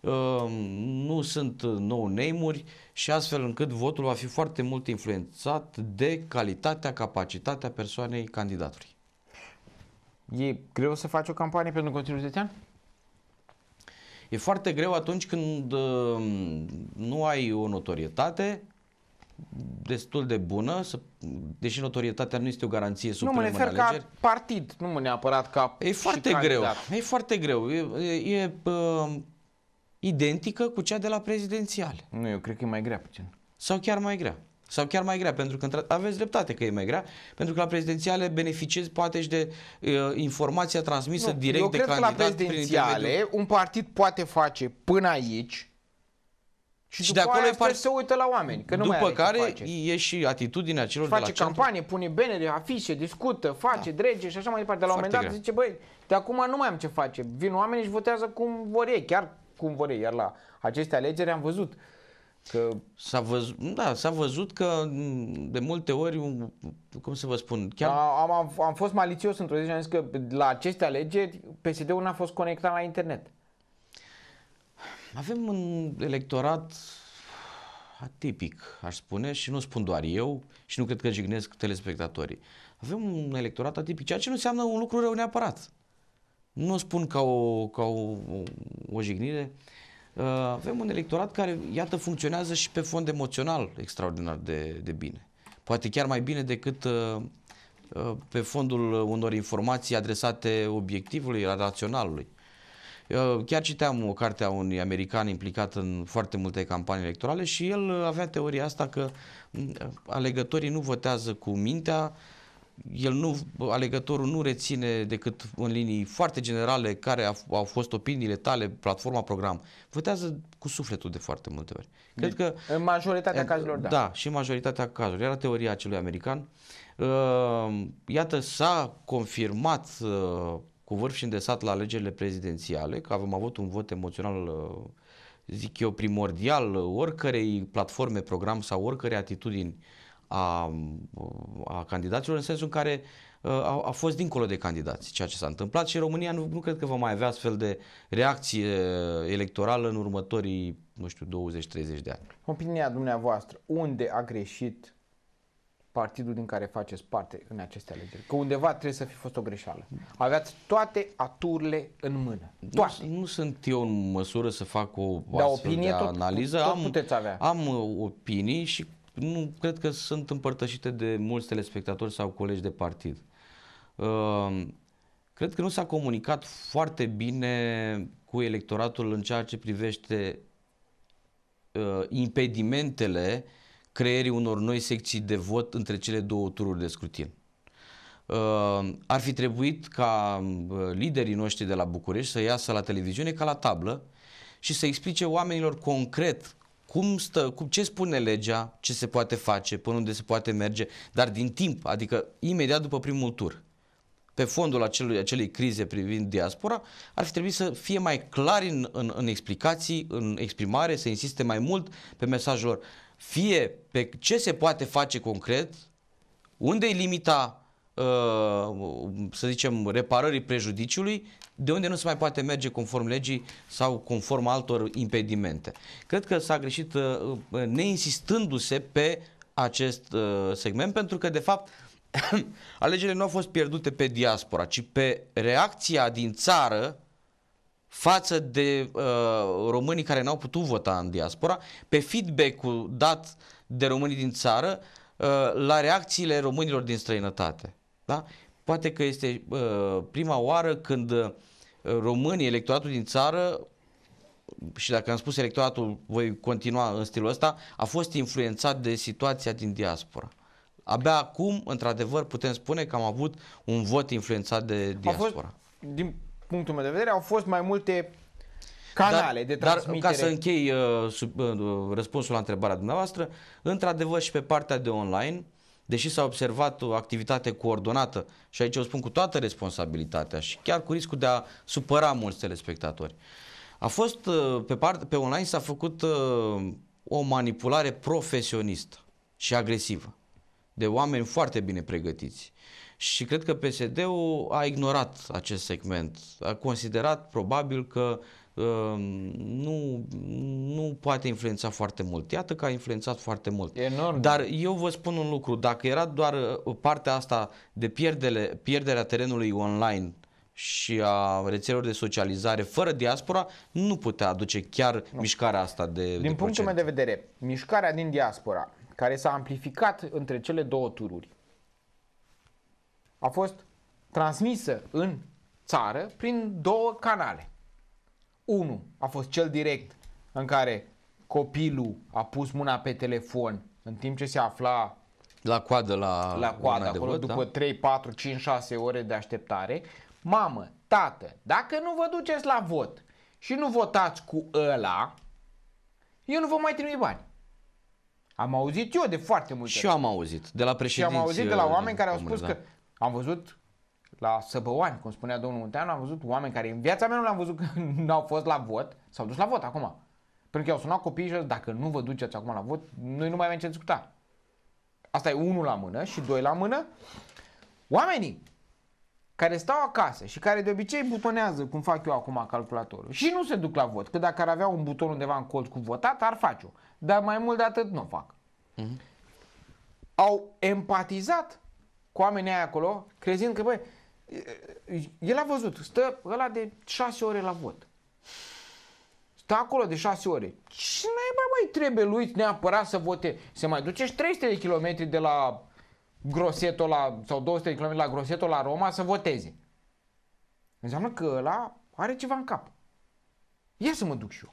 uh, nu sunt nou neimuri și astfel încât votul va fi foarte mult influențat de calitatea, capacitatea persoanei candidatului. E greu să faci o campanie pentru Consiliul Județean? E foarte greu atunci când uh, nu ai o notorietate, destul de bună, să, deși notorietatea nu este o garanție supremă Nu mă refer ca partid, nu mă neapărat ca E foarte greu, e foarte greu. E, e, e uh, identică cu cea de la prezidențiale. Nu, eu cred că e mai grea puțin. Sau chiar mai grea. Sau chiar mai grea, pentru că aveți dreptate că e mai grea, pentru că la prezidențiale beneficiezi poate și de uh, informația transmisă nu, direct de candidat. Eu cred că la prezidențiale un partid poate face până aici și, și de acolo aia par... se uită la oameni, că nu după mai care face. e și atitudinea celor face de la Face campanie, centru. pune benere, afișe, discută, face, da. drege și așa mai departe. De la Foarte un moment dat zice, băi, de acum nu mai am ce face. Vin oamenii și votează cum vor ei, chiar cum vor ei. Iar la aceste alegeri am văzut că... S-a văzut, da, s-a văzut că mm, de multe ori, cum să vă spun, chiar... Da, am, am, am fost malițios într-o zi și am zis că la aceste alegeri PSD-ul n-a fost conectat la internet. Avem un electorat atipic, aș spune, și nu spun doar eu și nu cred că jignesc telespectatorii. Avem un electorat atipic, ceea ce nu înseamnă un lucru rău neapărat. Nu o spun ca o, ca o, o, o jignire. Uh, avem un electorat care, iată, funcționează și pe fond emoțional extraordinar de, de bine. Poate chiar mai bine decât uh, uh, pe fondul unor informații adresate obiectivului, raționalului. Chiar citeam o carte a unui american implicat în foarte multe campanii electorale și el avea teoria asta că mm, alegătorii nu votează cu mintea, el nu, alegătorul nu reține decât în linii foarte generale care au fost opiniile tale, platforma, program. Votează cu sufletul de foarte multe ori. Cred că, în majoritatea cazurilor, da. Da, și în majoritatea cazurilor. Era teoria acelui american. Iată, s-a confirmat uh, cu vârf și îndesat la alegerile prezidențiale, că avem avut un vot emoțional uh, zic eu, primordial uh, oricărei platforme, program sau oricărei atitudini a, uh, a candidaților, în sensul în care a, a fost dincolo de candidați ceea ce s-a întâmplat și România nu, nu cred că va mai avea astfel de reacție electorală în următorii, nu știu, 20-30 de ani. Opinia dumneavoastră, unde a greșit partidul din care faceți parte în aceste alegeri. Că undeva trebuie să fi fost o greșeală. Aveați toate aturile în mână. Toate. Nu, nu sunt eu în măsură să fac o da, opinie, de analiză. Tot, tot am, puteți avea. am uh, opinii și nu cred că sunt împărtășite de mulți telespectatori sau colegi de partid. Uh, cred că nu s-a comunicat foarte bine cu electoratul în ceea ce privește uh, impedimentele uh, creierii unor noi secții de vot între cele două tururi de scrutin. Uh, ar fi trebuit ca uh, liderii noștri de la București să iasă la televiziune ca la tablă și să explice oamenilor concret cum stă, cum, ce spune legea, ce se poate face, până unde se poate merge, dar din timp, adică imediat după primul tur pe fondul acelui, acelei crize privind diaspora, ar fi trebuit să fie mai clar în, în, în explicații, în exprimare, să insiste mai mult pe mesajul lor fie pe ce se poate face concret, unde e limita, uh, să zicem, reparării prejudiciului, de unde nu se mai poate merge conform legii sau conform altor impedimente. Cred că s-a greșit uh, uh, neinsistându-se pe acest segment, pentru că, de fapt, alegerile nu au fost pierdute pe diaspora, ci pe reacția din țară față de uh, românii care n-au putut vota în diaspora, pe feedback-ul dat de românii din țară uh, la reacțiile românilor din străinătate. Da? Poate că este uh, prima oară când uh, românii, electoratul din țară, și dacă am spus electoratul, voi continua în stilul ăsta, a fost influențat de situația din diaspora. Abia acum, într-adevăr, putem spune că am avut un vot influențat de diaspora. A fost, din punctul meu de vedere, au fost mai multe canale dar, de transmitere. Dar ca să închei uh, sub, uh, răspunsul la întrebarea dumneavoastră, într-adevăr și pe partea de online, deși s-a observat o activitate coordonată, și aici o spun cu toată responsabilitatea și chiar cu riscul de a supăra mulți telespectatori, a fost uh, pe, part, pe online s-a făcut uh, o manipulare profesionistă și agresivă de oameni foarte bine pregătiți. Uh, și cred că PSD-ul a ignorat acest segment. A considerat probabil că uh, nu, nu poate influența foarte mult. Iată că a influențat foarte mult. Enorm. Dar eu vă spun un lucru. Dacă era doar uh, partea asta de pierdere, pierderea terenului online și a rețelelor de socializare fără diaspora nu putea aduce chiar nu. mișcarea asta de Din de punctul procent. meu de vedere, mișcarea din diaspora care s-a amplificat între cele două tururi a fost transmisă în țară prin două canale. Unul a fost cel direct în care copilul a pus mâna pe telefon în timp ce se afla la coadă la, la coadă acolo vot, după da? 3, 4, 5, 6 ore de așteptare. Mamă, tată, dacă nu vă duceți la vot și nu votați cu ăla, eu nu vă mai trimit bani. Am auzit eu de foarte multe. Și eu am auzit de la președinți. Și am auzit de la uh, oameni de care au spus da. că am văzut la Săbăoani, cum spunea domnul Munteanu, am văzut oameni care în viața mea nu l-am văzut că n-au fost la vot, s-au dus la vot acum. Pentru că au sunat copiii și dacă nu vă duceți acum la vot, noi nu mai avem ce discuta. Asta e unul la mână și doi la mână. Oamenii care stau acasă și care de obicei butonează, cum fac eu acum calculatorul, și nu se duc la vot, că dacă ar avea un buton undeva în colț cu votat, ar face-o. Dar mai mult de atât nu o fac. Mm-hmm. Au empatizat cu oamenii aia acolo, crezând că, băi, el a văzut, stă ăla de 6 ore la vot. Stă acolo de 6 ore. Ce naiba mai trebuie lui neapărat să vote? Se mai duce și 300 de kilometri de la Groseto la, sau 200 de kilometri la Groseto la Roma să voteze. Înseamnă că ăla are ceva în cap. Ia să mă duc și eu.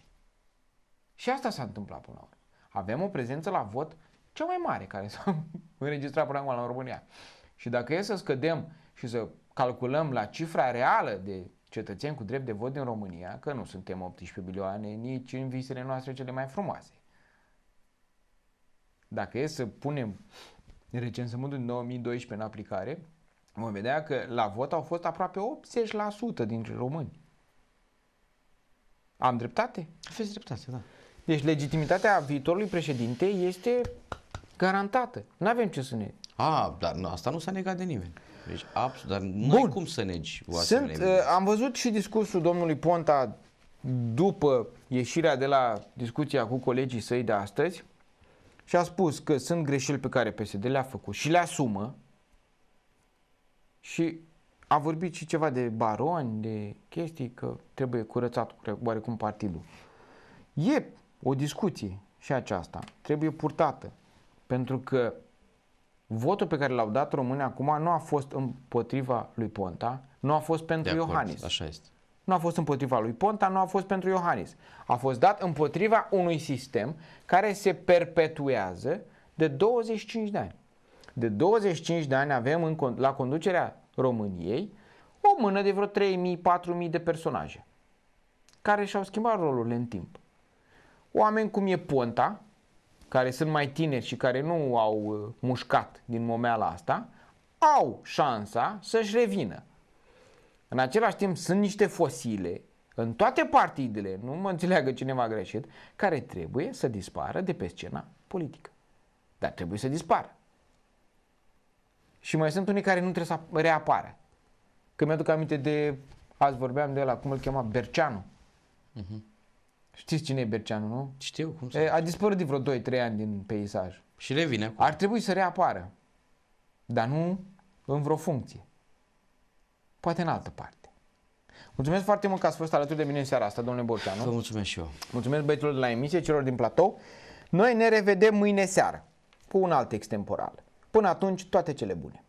Și asta s-a întâmplat până la urmă. Avem o prezență la vot cea mai mare care s-a înregistrat până acum la România. Și dacă e să scădem și să calculăm la cifra reală de cetățeni cu drept de vot din România, că nu suntem 18 milioane nici în visele noastre cele mai frumoase. Dacă e să punem recensământul din 2012 în aplicare, vom vedea că la vot au fost aproape 80% dintre români. Am dreptate? Aveți dreptate, da. Deci legitimitatea viitorului președinte este garantată. Nu avem ce să ne a, dar asta nu s-a negat de nimeni. Deci, absolut, dar nu ai cum să negi o Sunt, uh, Am văzut și discursul domnului Ponta după ieșirea de la discuția cu colegii săi de astăzi și a spus că sunt greșeli pe care PSD le-a făcut și le asumă și a vorbit și ceva de baroni, de chestii că trebuie curățat oarecum partidul. E o discuție și aceasta. Trebuie purtată. Pentru că votul pe care l-au dat românii acum nu a fost împotriva lui Ponta, nu a fost pentru acord, Iohannis. Așa este. Nu a fost împotriva lui Ponta, nu a fost pentru Iohannis. A fost dat împotriva unui sistem care se perpetuează de 25 de ani. De 25 de ani avem în, la conducerea României o mână de vreo 3.000-4.000 de personaje care și-au schimbat rolurile în timp. Oameni cum e Ponta, care sunt mai tineri și care nu au uh, mușcat din momeala asta, au șansa să-și revină. În același timp sunt niște fosile în toate partidele, nu mă înțeleagă cineva greșit, care trebuie să dispară de pe scena politică. Dar trebuie să dispară. Și mai sunt unii care nu trebuie să reapară. Când mi-aduc aminte de, azi vorbeam de la cum îl chema, Berceanu. Uh-huh Știți cine e Berceanu, nu? Știu cum să... A dispărut de vreo 2-3 ani din peisaj. Și revine acum. Ar trebui să reapară. Dar nu în vreo funcție. Poate în altă parte. Mulțumesc foarte mult că ați fost alături de mine în seara asta, domnule Borceanu. Vă mulțumesc și eu. Mulțumesc băieților de la emisie, celor din platou. Noi ne revedem mâine seară cu un alt extemporal. Până atunci, toate cele bune.